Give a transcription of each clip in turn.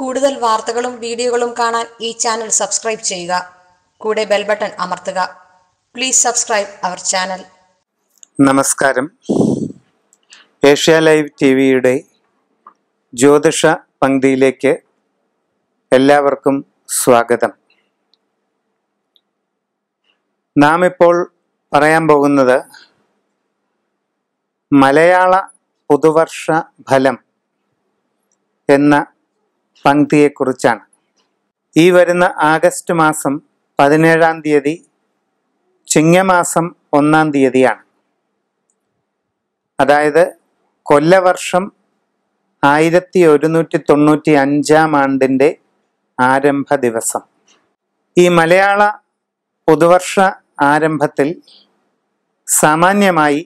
കൂടുതൽ വാർത്തകളും വീഡിയോകളും കാണാൻ ഈ ചാനൽ സബ്സ്ക്രൈബ് ചെയ്യുക കൂടെ ബെൽ ബട്ടൺ അമർത്തുക പ്ലീസ് സബ്സ്ക്രൈബ് അവർ ചാനൽ നമസ്കാരം ഏഷ്യ ലൈവ് ടി വിയുടെ ജ്യോതിഷ പങ്ക്തിയിലേക്ക് എല്ലാവർക്കും സ്വാഗതം നാം ഇപ്പോൾ പറയാൻ പോകുന്നത് മലയാള പുതുവർഷ ഫലം എന്ന പങ്ക്തിയെക്കുറിച്ചാണ് ഈ വരുന്ന ആഗസ്റ്റ് മാസം പതിനേഴാം തീയതി ചിങ്ങമാസം ഒന്നാം തീയതിയാണ് അതായത് കൊല്ലവർഷം ആയിരത്തി ഒരുന്നൂറ്റി തൊണ്ണൂറ്റി അഞ്ചാം ആണ്ടിൻ്റെ ആരംഭ ദിവസം ഈ മലയാള പുതുവർഷ ആരംഭത്തിൽ സാമാന്യമായി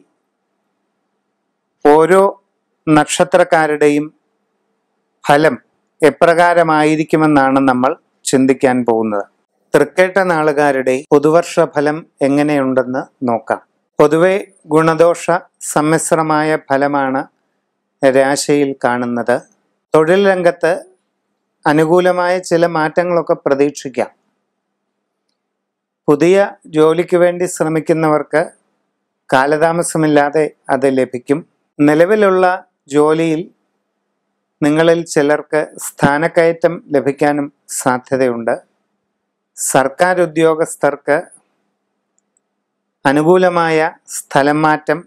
ഓരോ നക്ഷത്രക്കാരുടെയും ഫലം എപ്രകാരമായിരിക്കുമെന്നാണ് നമ്മൾ ചിന്തിക്കാൻ പോകുന്നത് തൃക്കേട്ട നാളുകാരുടെ പുതുവർഷ ഫലം എങ്ങനെയുണ്ടെന്ന് നോക്കാം പൊതുവെ ഗുണദോഷ സമ്മിശ്രമായ ഫലമാണ് രാശിയിൽ കാണുന്നത് തൊഴിൽ രംഗത്ത് അനുകൂലമായ ചില മാറ്റങ്ങളൊക്കെ പ്രതീക്ഷിക്കാം പുതിയ ജോലിക്ക് വേണ്ടി ശ്രമിക്കുന്നവർക്ക് കാലതാമസമില്ലാതെ അത് ലഭിക്കും നിലവിലുള്ള ജോലിയിൽ നിങ്ങളിൽ ചിലർക്ക് സ്ഥാനക്കയറ്റം ലഭിക്കാനും സാധ്യതയുണ്ട് സർക്കാർ ഉദ്യോഗസ്ഥർക്ക് അനുകൂലമായ സ്ഥലം മാറ്റം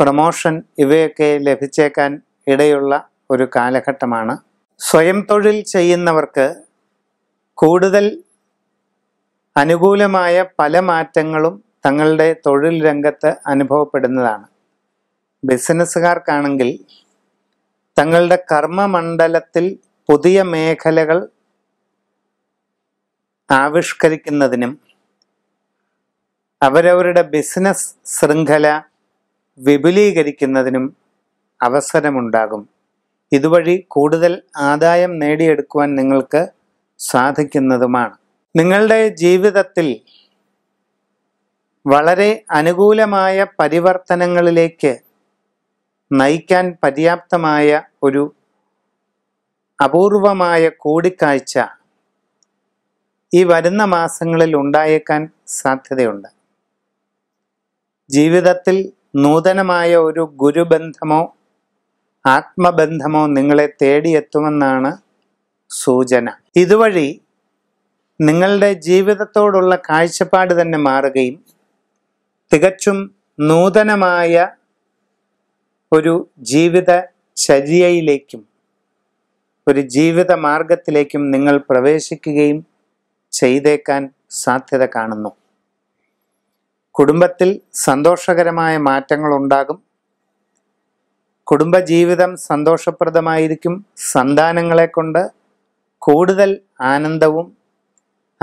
പ്രമോഷൻ ഇവയൊക്കെ ലഭിച്ചേക്കാൻ ഇടയുള്ള ഒരു കാലഘട്ടമാണ് സ്വയം തൊഴിൽ ചെയ്യുന്നവർക്ക് കൂടുതൽ അനുകൂലമായ പല മാറ്റങ്ങളും തങ്ങളുടെ തൊഴിൽ രംഗത്ത് അനുഭവപ്പെടുന്നതാണ് ബിസിനസ്സുകാർക്കാണെങ്കിൽ തങ്ങളുടെ കർമ്മമണ്ഡലത്തിൽ പുതിയ മേഖലകൾ ആവിഷ്കരിക്കുന്നതിനും അവരവരുടെ ബിസിനസ് ശൃംഖല വിപുലീകരിക്കുന്നതിനും അവസരമുണ്ടാകും ഇതുവഴി കൂടുതൽ ആദായം നേടിയെടുക്കുവാൻ നിങ്ങൾക്ക് സാധിക്കുന്നതുമാണ് നിങ്ങളുടെ ജീവിതത്തിൽ വളരെ അനുകൂലമായ പരിവർത്തനങ്ങളിലേക്ക് നയിക്കാൻ പര്യാപ്തമായ ഒരു അപൂർവമായ കൂടിക്കാഴ്ച ഈ വരുന്ന മാസങ്ങളിൽ ഉണ്ടായേക്കാൻ സാധ്യതയുണ്ട് ജീവിതത്തിൽ നൂതനമായ ഒരു ഗുരുബന്ധമോ ആത്മബന്ധമോ നിങ്ങളെ തേടിയെത്തുമെന്നാണ് സൂചന ഇതുവഴി നിങ്ങളുടെ ജീവിതത്തോടുള്ള കാഴ്ചപ്പാട് തന്നെ മാറുകയും തികച്ചും നൂതനമായ ഒരു ജീവിത ചര്യയിലേക്കും ഒരു ജീവിത മാർഗത്തിലേക്കും നിങ്ങൾ പ്രവേശിക്കുകയും ചെയ്തേക്കാൻ സാധ്യത കാണുന്നു കുടുംബത്തിൽ സന്തോഷകരമായ മാറ്റങ്ങൾ ഉണ്ടാകും കുടുംബജീവിതം സന്തോഷപ്രദമായിരിക്കും സന്താനങ്ങളെ കൊണ്ട് കൂടുതൽ ആനന്ദവും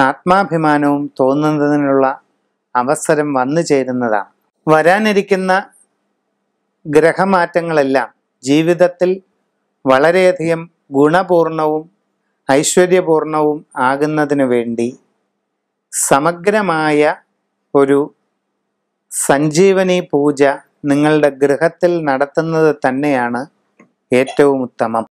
ആത്മാഭിമാനവും തോന്നുന്നതിനുള്ള അവസരം വന്നു ചേരുന്നതാണ് വരാനിരിക്കുന്ന ഗ്രഹമാറ്റങ്ങളെല്ലാം ജീവിതത്തിൽ വളരെയധികം ഗുണപൂർണവും ഐശ്വര്യപൂർണവും ആകുന്നതിനു വേണ്ടി സമഗ്രമായ ഒരു സഞ്ജീവനി പൂജ നിങ്ങളുടെ ഗൃഹത്തിൽ നടത്തുന്നത് തന്നെയാണ് ഏറ്റവും ഉത്തമം